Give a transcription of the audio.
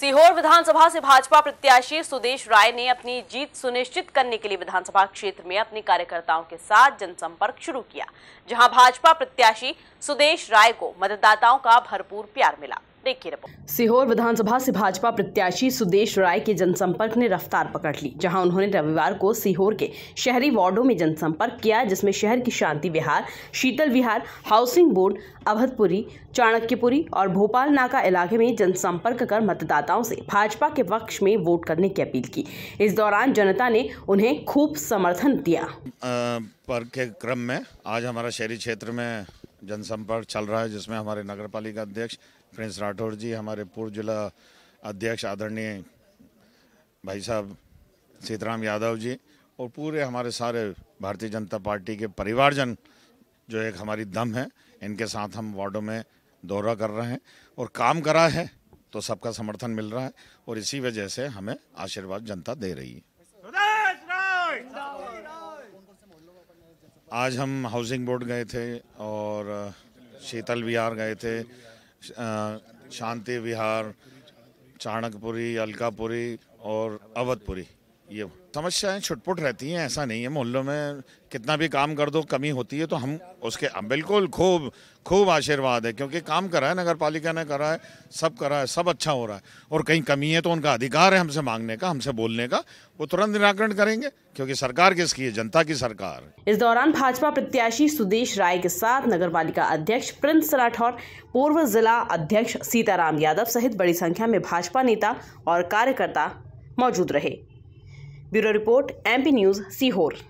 सीहोर विधानसभा से भाजपा प्रत्याशी सुदेश राय ने अपनी जीत सुनिश्चित करने के लिए विधानसभा क्षेत्र में अपने कार्यकर्ताओं के साथ जनसंपर्क शुरू किया जहां भाजपा प्रत्याशी सुदेश राय को मतदाताओं का भरपूर प्यार मिला देखिए रिपोर्ट सीहोर विधानसभा से भाजपा प्रत्याशी सुदेश राय के जनसंपर्क ने रफ्तार पकड़ ली जहां उन्होंने रविवार को सीहोर के शहरी वार्डो में जनसंपर्क किया जिसमें शहर की शांति विहार शीतल विहार हाउसिंग बोर्ड अवधपुरी चाणक्यपुरी और भोपाल नाका इलाके में जनसंपर्क कर मतदाताओं से भाजपा के पक्ष में वोट करने की अपील की इस दौरान जनता ने उन्हें खूब समर्थन दिया पर के क्रम में आज हमारा शहरी क्षेत्र में जनसंपर्क चल रहा है जिसमें हमारे नगर पालिका अध्यक्ष प्रिंस राठौर जी हमारे पूर्व जिला अध्यक्ष आदरणीय भाई साहब सीताराम यादव जी और पूरे हमारे सारे भारतीय जनता पार्टी के परिवारजन जो एक हमारी दम है इनके साथ हम वार्डों में दौरा कर रहे हैं और काम करा है तो सबका समर्थन मिल रहा है और इसी वजह से हमें आशीर्वाद जनता दे रही है आज हम हाउसिंग बोर्ड गए थे और और शीतल विहार गए थे शांति विहार चाणकपुरी अलकापुरी और अवधपुरी ये समस्याएं छुटपुट रहती हैं ऐसा नहीं है मोहल्लों में कितना भी काम कर दो कमी होती है तो हम उसके बिल्कुल खूब खूब आशीर्वाद है क्योंकि काम करा है नगर पालिका ने करा है सब करा है सब अच्छा हो रहा है और कहीं कमी है तो उनका अधिकार है हमसे मांगने का हमसे बोलने का वो तुरंत निराकरण करेंगे क्योंकि सरकार किसकी है जनता की सरकार इस दौरान भाजपा प्रत्याशी सुदेश राय के साथ नगर पालिका अध्यक्ष प्रिंस राठौर पूर्व जिला अध्यक्ष सीताराम यादव सहित बड़ी संख्या में भाजपा नेता और कार्यकर्ता मौजूद रहे bureau report MP News Sehore